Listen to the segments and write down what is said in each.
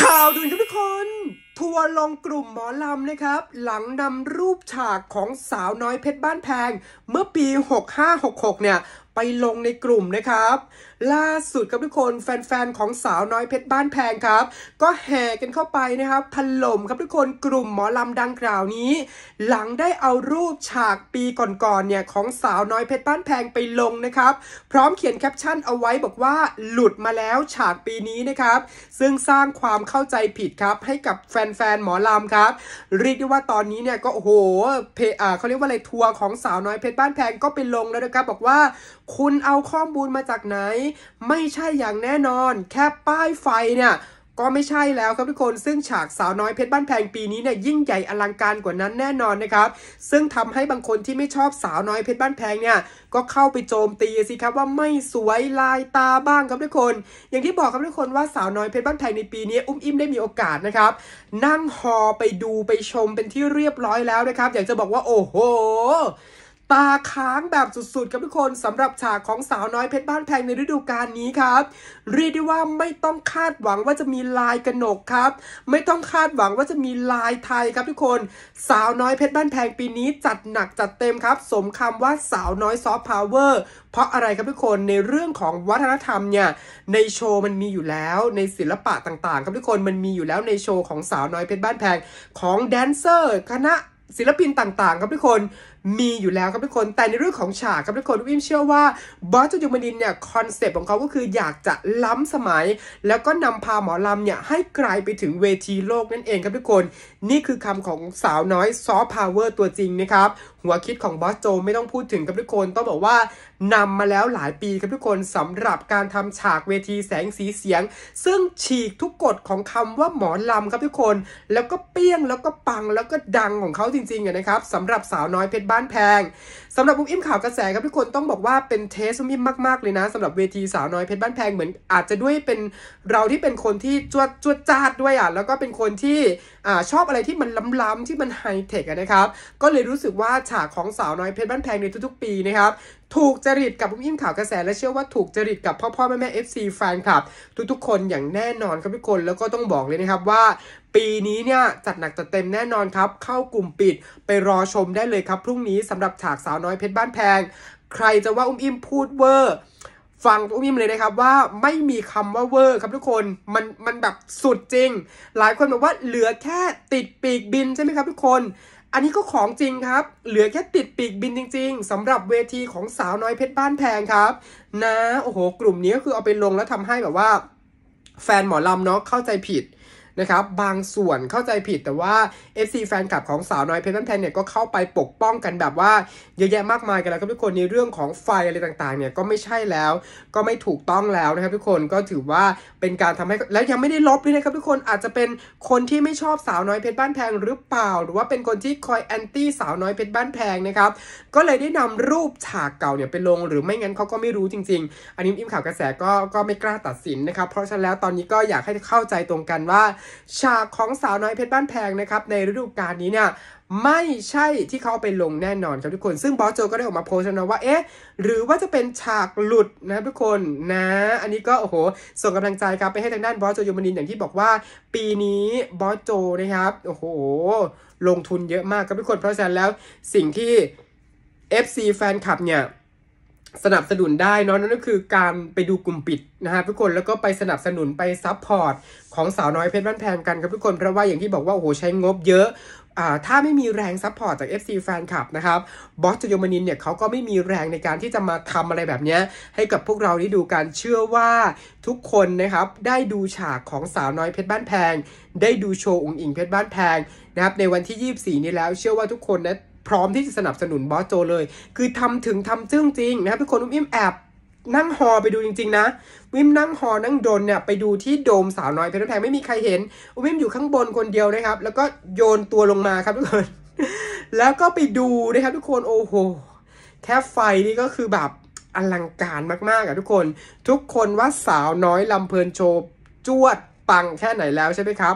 ข่าวด่วนทุกคน ทัวลงกลุ่มหมอลำนะครับ หลังนำรูปฉากของสาวน้อยเพชรบ้านแพง เมื่อปี 6566 เนี่ยไปลงในกลุ่มนะครับล่าสุดครับทุกคนแฟน ๆ ของสาวน้อยเพชรบ้านแพงครับ ก็แห่กันเข้าไปนะครับถล่มครับทุกคนกลุ่มหมอลำดังกล่าวนี้ หลังได้เอารูปฉากปีก่อนๆเนี่ย ของสาวน้อยเพชรบ้านแพงไปลงนะครับ พร้อมเขียนแคปชั่นเอาไว้บอกว่าหลุดมาแล้วฉากปีนี้นะครับซึ่งสร้างความเข้าใจผิดครับ ให้กับแฟนๆ หมอลำครับเรียกได้ว่าตอนนี้เนี่ยก็โอ้โหเพเขาเรียกว่าอะไรทัวร์ของสาวน้อยเพชรบ้านแพงก็ไปลงแล้วนะครับบอกว่าคุณเอาข้อมูลมาจากไหนไม่ใช่อย่างแน่นอน แค่ป้ายไฟเนี่ย ก็ไม่ใช่แล้วครับทุกคนซึ่งฉากสาวน้อยเพชรบ้านแพงปีนี้เนี่ยยิ่งใหญ่อลังการกว่านั้นแน่นอนนะครับซึ่งทำให้บางคนที่ไม่ชอบสาวน้อยเพชรบ้านแพงเนี่ยก็เข้าไปโจมตีสิครับว่าไม่สวยลายตาบ้างครับทุกคน อย่างที่บอกครับทุกคนว่าสาวน้อยเพชรบ้านแพงในปีนี้ อุ้มอิ่มได้มีโอกาสนะครับนั่งฮอไปดูไปชมเป็นที่เรียบร้อยแล้วนะครับ อยากจะบอกว่าโอ้โหตาค้างแบบสุดๆครับทุกคนสำหรับฉากของสาวน้อยเพชรบ้านแพงในฤดูกาลนี้ครับเรียกได้ว่าไม่ต้องคาดหวังว่าจะมีลายกระหนกครับ ไม่ต้องคาดหวังว่าจะมีลายไทยครับทุกคน สาวน้อยเพชรบ้านแพงปีนี้จัดหนักจัดเต็มครับ สมคำว่าสาวน้อยซอฟต์พาวเวอร์เพราะอะไรครับทุกคนในเรื่องของวัฒนธรรมเนี่ย ในโชว์มันมีอยู่แล้วในศิลปะต่างๆ ครับทุกคนมันมีอยู่แล้วในโชว์ของสาวน้อยเพชรบ้านแพงของแดนเซอร์คณะศิลปินต่างๆ ครับทุกคน มีอยู่แล้วครับทุกคนแต่ในเรื่องของฉากครับทุกคนวิมเชื่อว่าบอสจุจูมดินเนี่ยคอนเซปต์ของเขาก็คืออยากจะล้ำสมัยแล้วก็นำพาหมอลำเนี่ยให้ไกลไปถึงเวทีโลกนั่นเองครับทุกคน นี่คือคำของสาวน้อยซอฟต์พาวเวอร์ตัวจริงนะครับหัวคิดของบอสโจไม่ต้องพูดถึงกับทุกคนต้องบอกว่านำมาแล้วหลายปีครับทุกคนสำหรับการทำฉากเวทีแสงสีเสียง ซึ่งฉีกทุกกฎของคำว่าหมอลำครับทุกคนแล้วก็เปี้ยงแล้วก็ปังแล้วก็ดังของเขาจริงๆนะครับสำหรับสาวน้อยเพชรบ้านแพงสำหรับมุ้มอิ่มข่าวกระแสครับทุกคนต้องบอกว่าเป็นเทสอุ้มอิ่มมากๆเลยนะสำหรับเวทีสาวน้อยเพชรบ้านแพงเหมือนอาจจะด้วยเป็นเราที่เป็นคนที่จวดจวดจาดด้วยอ่ะแล้วก็เป็นคนที่อ่าชอบอะไรที่มันล้ำๆที่มันไฮเทคนะครับก็เลยรู้สึกว่าฉาของสาวน้อยเพชรบ้านแพงในทุกๆ ปีนะครับถูกจริตกับอุ้มยิ้มข่าวกระแส และเชื่อว่าถูกจริตกับพ่อพ่อแม่แม่เอฟซีแฟนคลับทุกๆคนอย่างแน่นอนครับทุกคนแล้วก็ต้องบอกเลยนะครับว่า ปีนี้เนี่ยจัดหนักจัดเต็มแน่นอนครับเข้ากลุ่มปิดไปรอชมได้เลยครับพรุ่งนี้สำหรับฉากสาวน้อยเพชรบ้านแพงใครจะว่าอุ้มอิ่มพูดเวอร์ฟังอุ้มอิ่มเลยนะครับว่าไม่มีคำว่าเวอร์ครับทุกคนมันมันแบบสุดจริง หลายคนบอกว่าเหลือแค่ติดปีกบินใช่ไหมครับทุกคนอันนี้ก็ของจริงครับ เหลือแค่ติดปีกบินจริงๆ สำหรับเวทีของสาวน้อยเพชรบ้านแพงครับ นะ โอ้โหกลุ่มนี้ก็คือเอาไปลงแล้วทำให้แบบว่า แฟนหมอลำเนาะเข้าใจผิดนะครับบางส่วนเข้าใจผิดแต่ว่า FC แฟนคลับของสาวน้อยเพชรน้นแพนเนี่ยก็เข้าไปปกป้องกันแบบว่าเยอะแยะมากมายกันแล้วครับทุกคนในเรื่องของไฟอะไรต่างๆเนี่ยก็ไม่ใช่แล้ว ก็ไม่ถูกต้องแล้วนะครับ ทุกคนก็ถือว่าเป็นการทำให้แล้วยังไม่ได้ลบด้วยนะครับทุกคนอาจจะเป็นคนที่ไม่ชอบสาวน้อยเพชรบ้านแพงหรือเปล่า หรือว่าเป็นคนที่คอยแอนตี้สาวน้อยเพชรบ้านแพงนะครับก็เลยได้นำรูปฉากเก่าเนี่ยไปลงหรือไม่งั้นเขาก็ไม่รู้จริงๆอันนี้อิมข่าวกระแสก็ก็ไม่กล้าตัดสินนะครับ เพราะฉะนั้นแล้วตอนนี้ก็อยากให้เข้าใจตรงกันว่าฉากของสาวน้อยเพชรบ้านแพงนะครับในฤดูกาลนี้เนี่ยไม่ใช่ที่เขาไปลงแน่นอน ครับทุกคน ซึ่งบอสโจก็ได้ออกมาโพสต์นะว่าเอ๊ะหรือว่าจะเป็นฉากหลุดนะทุกคนนะ อันนี้ก็โอ้โห ส่งกำลังใจครับไปให้ทางด้านบอสโจยมนินอย่างที่บอกว่า ปีนี้บอสโจนะครับ โอ้โห ลงทุนเยอะมากครับทุกคน เพราะฉะนั้นแล้วสิ่งที่ FC แฟนคลับเนี่ยสนับสนุนได้เนาะนั่นก็คือการไปดูกลุ่มปิดนะฮะทุกคนแล้วก็ไปสนับสนุนไปซัพพอร์ตของสาวน้อยเพชรบ้านแพงกันครับทุกคนเพราะว่าอย่างที่บอกว่าโอ้โหใช้งบเยอะถ้าไม่มีแรงซัพพอร์ตจาก FC แฟนคลับนะครับบอสจยมนินเนี่ยเขาก็ไม่มีแรงในการที่จะมาทำอะไรแบบนี้ให้กับพวกเราได้ดูการเชื่อว่าทุกคนนะครับได้ดูฉากของสาวน้อยเพชรบ้านแพง ได้ดูโชว์องค์อิงเพชรบ้านแพงนะครับในวันที่ 24นี้แล้วเชื่อว่าทุกคนนะพร้อมที่จะสนับสนุนบอสโจเลย คือทำถึงทำจึ้งจริงนะครับ ทุกคนอุ้มอิ่มแอบ นั่งหอไปดูจริง ๆ นะ วิมนั่งหอ นั่งโดนเนี่ยไปดูที่โดมสาวน้อยเพชรแพงไม่มีใครเห็นวิมอยู่ข้างบนคนเดียวนะครับ แล้วก็โยนตัวลงมาครับทุกคน แล้วก็ไปดูนะครับ ทุกคนโอ้โหแค่ไฟนี่ก็คือแบบอลังการมากๆอ่ะทุกคนทุกคนว่าสาวน้อยลำเพลินโชว์จวดปังแค่ไหนแล้วใช่ไหมครับ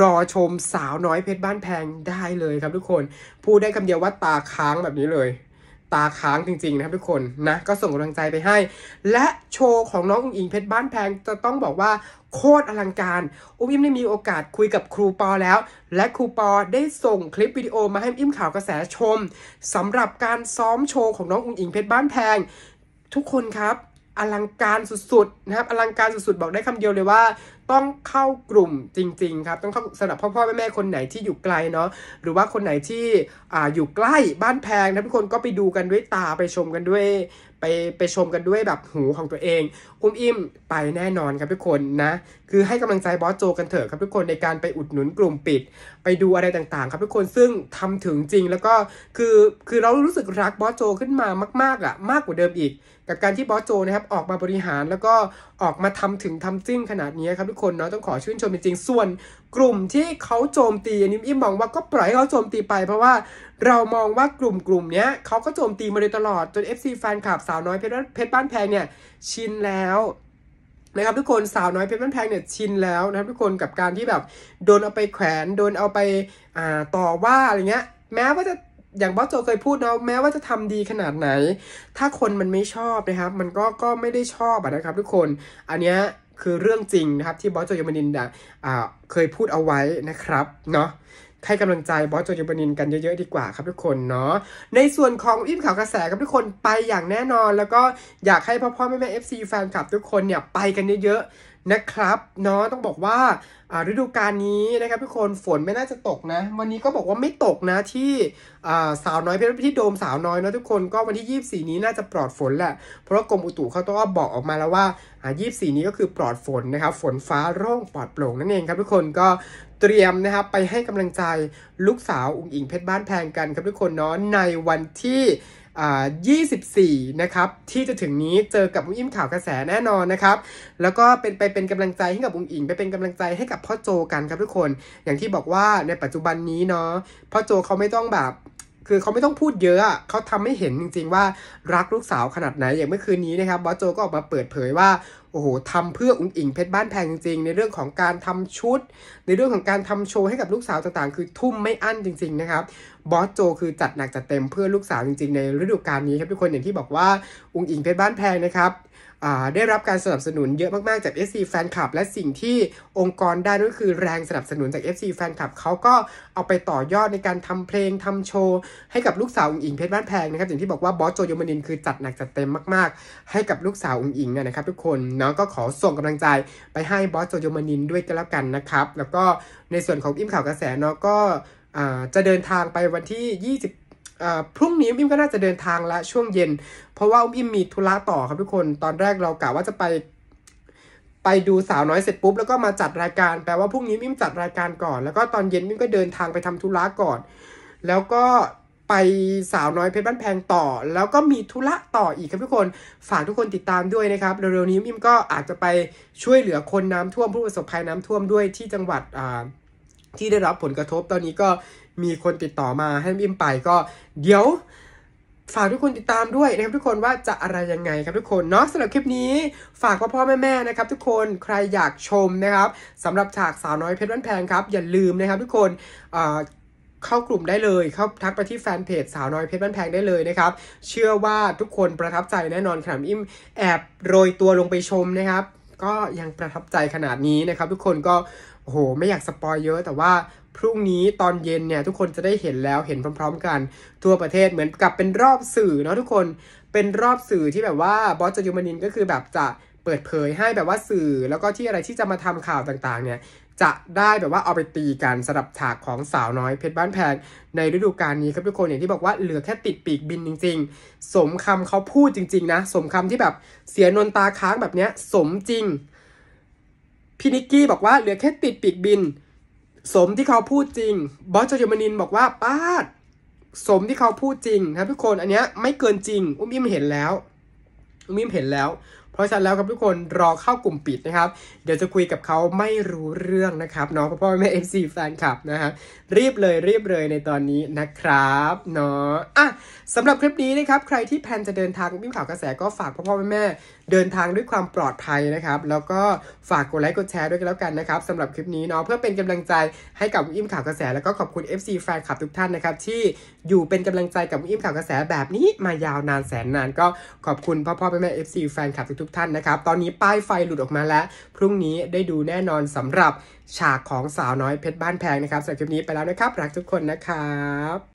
รอชมสาวน้อยเพชรบ้านแพงได้เลยครับ ทุกคนพูดได้คำเดียวว่าตาค้างแบบนี้เลย ตาค้างจริงๆนะครับทุกคนนะก็ส่งกำลังใจไปให้ และโชว์ของน้องอุงอิงเพชรบ้านแพงจะต้องบอกว่าโคตรอลังการ อุ้มอิมได้มีโอกาสคุยกับครูปอแล้ว และครูปอได้ส่งคลิปวิดีโอมาให้อิมข่าวกระแสชมสำหรับการซ้อมโชว์ของน้องอุ้งอิงเพชรบ้านแพงทุกคนครับ อลังการสุดๆนะครับอลังการสุดๆ บอกได้คำเดียวเลยว่าต้องเข้ากลุ่มจริง ๆ ครับ ต้องเข้าสำหรับพ่อพ่อแม่แม่คนไหนที่อยู่ไกลเนาะหรือว่าคนไหนที่อ่าอยู่ใกล้บ้านแพง นะทุกคนก็ไปดูกันด้วยตาไปชมกันด้วย ไปไปชมกันด้วยแบบหูของตัวเองอุ้มอิ่มไปแน่นอนครับทุกคนนะ คือให้กำลังใจบอสโจกันเถอะครับทุกคนในการไปอุดหนุนกลุ่มปิดไปดูอะไรต่างๆ ครับทุกคนซึ่งทำถึงจริงแล้วก็คือคือเรารู้สึกรักบอสโจขึ้นมามากๆอะ่ะมากกว่าเดิมอีก กับการที่บอสโจนะครับออกมาบริหารแล้วก็ออกมาทำถึงทำจริงขนาดนี้ครับทุกคนเนาะต้องขอชื่นชมจริงๆส่วนกลุ่มที่เขาโจมตีอันนี้อิมมองว่าก็ปล่อยให้เขาโจมตีไป เพราะว่าเรามองว่ากลุ่มกลุ่มเนี้ยเขาก็โจมตีมาโดยตลอดจน FC แฟนคลับสาวน้อยเพชรบ้านแพงเนี่ย ชินแล้วนะครับทุกคนสาวน้อยเพชรบ้านแพงเนี่ยชินแล้วนะครับทุกคนกับการที่แบบโดนเอาไปแขวนโดนเอาไปอ่าต่อว่าอะไรเงี้ยแม้ว่าจะอย่างบอสโจเคยพูดเนาะแม้ว่าจะทำดีขนาดไหน ถ้าคนมันไม่ชอบนะครับมันก็ก็ไม่ได้ชอบนะครับทุกคนอันเนี้ยคือเรื่องจริงนะครับที่บอสโจยมานินเนี่ยเคยพูดเอาไว้นะครับเนาะให้กำลังใจบอสโจยบานินกันเยอะๆดีกว่าครับทุกคนเนาะในส่วนของอิ่มข่าวกระแสครับทุกคนไปอย่างแน่นอน แล้วก็อยากให้พ่อๆแม่ๆมเอฟซีแฟนคลับทุกคนเนี่ยไปกันเยอะนะครับเนาะต้องบอกว่าฤดูกาลนี้นะครับทุกคนฝนไม่น่าจะตกนะวันนี้ก็บอกว่าไม่ตกนะที่สาวน้อยเพชรที่โดมสาวน้อยนะทุกคนก็วันที่24 นี้น่าจะปลอดฝนแหละเพราะกรมอุตุเขาต้องบอกออกมาแล้วว่า24นี้ก็คือปลอดฝนนะครับฝนฟ้าโร่งปลอดโปร่งนั่นเองครับทุกคนก็เตรียมนะครับไปให้กำลังใจลูกสาวอุ้งอิงเพชรบ้านแพงกันครับทุกคนเนาะในวันที่24 นะครับ ที่จะถึงนี้เจอกับอุ้งอิ่มข่าวกระแสแน่นอนนะครับแล้วก็เป็นไปเป็นกำลังใจให้กับอุ้งอิงไปเป็นกำลังใจให้กับพ่อโจกันครับทุกคน อย่างที่บอกว่าในปัจจุบันนี้เนาะพ่อโจเขาไม่ต้องแบบคือเขาไม่ต้องพูดเยอะ เขาทำให้เห็นจริง ๆ ว่ารักลูกสาวขนาดไหนอย่างเมื่อคืนนี้นะครับบอสโจก็ออกมาเปิดเผยว่าโอ้โหทำเพื่ออุ้งอิงเพชรบ้านแพงจริงๆในเรื่องของการทำชุด ในเรื่องของการทำโชว์ให้กับลูกสาวต่างๆคือ ทุ่มไม่อั้นจริงๆนะครับบอสโจคือจัดหนักจัดเต็มเพื่อลูกสาวจริงๆในฤดูกาลนี้ ครับทุกคนอย่างที่บอกว่าอุ้งอิงเพชรบ้านแพงนะครับได้รับการสนับสนุนเยอะมาก ๆ จาก FC Fan Club และสิ่งที่องค์กรได้ก็คือแรงสนับสนุนจาก FC Fan Club เขาก็เอาไปต่อยอดในการทำเพลงทำโชว์ให้กับลูกสาวอุ๋งอิงเพชรบ้านแพงนะครับอย่างที่บอกว่าบอสโจยมนินคือจัดหนักจัดเต็มมาก ๆ ให้กับลูกสาวอุ๋งอิงนะครับทุกคนเนาะก็ขอส่งกำลังใจไปให้บอสโจยมนินด้วยกันแล้วกันนะครับแล้วก็ในส่วนของอิ่มข่าวกระแสเนาะก็จะเดินทางไปวันที่20พรุ่งนี้อิมก็น่าจะเดินทางละช่วงเย็น เพราะว่าอิมมีธุระต่อครับทุกคน ตอนแรกเรากะว่าจะไปไปดูสาวน้อยเสร็จปุ๊บแล้วก็มาจัดรายการแปลว่าพรุ่งนี้มิมจัดรายการก่อนแล้วก็ตอนเย็นมิมก็เดินทางไปทำธุระก่อน แล้วก็ไปสาวน้อยเพชรบ้านแพงต่อ แล้วก็มีธุระต่ออีกครับทุกคน ฝากทุกคนติดตามด้วยนะครับ เร็วๆนี้มิมก็อาจจะไปช่วยเหลือคนน้ำท่วมผู้ประสบภัยน้ำท่วมด้วยที่จังหวัดที่ได้รับผลกระทบตอนนี้ก็มีคนติดต่อมาให้อิมไปก็เดี๋ยวฝากทุกคนติดตามด้วยนะครับทุกคนว่าจะอะไรยังไงครับทุกคนเนาะสำหรับคลิปนี้ ฝากพ่อพ่อแม่แม่นะครับทุกคนใครอยากชมนะครับสำหรับฉากสาวน้อยเพชรวันแพงครับอย่าลืมนะครับทุกคนเข้ากลุ่มได้เลยเข้าทักไปที่แฟนเพจสาวน้อยเพชรบ้านแพงได้เลยนะครับเชื่อว่าทุกคนประทับใจแน่นอนครับอิ่มแอบโรยตัวลงไปชมนะครับ ก็ยังประทับใจขนาดนี้นะครับทุกคนก็โหไม่อยากสปอยเยอะแต่ว่าพรุ่งนี้ตอนเย็นเนี่ยทุกคนจะได้เห็นแล้วเห็นพร้อมๆกัน ทั่วประเทศเหมือนกับเป็นรอบสื่อเนาะทุกคนเป็นรอบสื่อที่แบบว่าบอสจยูมานินก็คือแบบจะเปิดเผยให้แบบว่าสื่อ แล้วก็ที่อะไรที่จะมาทำข่าวต่างๆเนี่ย จะได้แบบว่าเอาไปตีกันสำหรับฉากของสาวน้อยเพชรบ้านแพงในฤดูกาลนี้ครับทุกคนอย่างที่บอกว่าเหลือแค่ติดปีกบินจริง ๆ สมคำเขาพูดจริงๆนะสมคำที่แบบเสียนนตาค้างแบบเนี้ยสมจริงพี่นิกกี้บอกว่าเหลือแค่ติดปีกบินสมที่เขาพูดจริง บอสจอยมานินบอกว่าป้าด สมที่เขาพูดจริงนะทุกคน อันเนี้ยไม่เกินจริง อุ้มอิ่มเห็นแล้ว อุ้มอิ่มเห็นแล้วพราะฉะนั้นแล้วครับทุกคน รอเข้ากลุ่มปิดนะครับ เดี๋ยวจะคุยกับเขาไม่รู้เรื่องนะครับเนาะพ่อแม่เอฟซีแฟนคลับนะฮะรีบเลยรีบเลยในตอนนี้นะครับเนาะอ่ะสำหรับคลิปนี้นะครับใครที่แพนจะเดินทางวิ่งข่าวกระแสก็ฝากพ่อพ่อแม่เดินทางด้วยความปลอดภัยนะครับแล้วก็ฝากกดไลค์กดแชร์ด้วยกันแล้วกันนะครับสำหรับคลิปนี้เนาะเพื่อเป็นกำลังใจให้กับวิ่งข่าวกระแส แล้วก็ขอบคุณ FC แฟนคลับทุกท่านนะครับที่อยู่เป็นกำลังใจกับวิ่งข่าวกระแสแบบนี้มายาวนานแสนนาน ก็ขอบคุณพ่อพ่อแม่แม่ FC แฟนคลับทุกทุกท่านนะครับ ตอนนี้ป้ายไฟหลุดออกมาแล้ว พรุ่งนี้ได้ดูแน่นอนสำหรับฉากของสาวน้อยเพชรบ้านแพงนะครับสำหรับคลิปนี้ไปแล้วนะครับ รักทุกคนนะครับ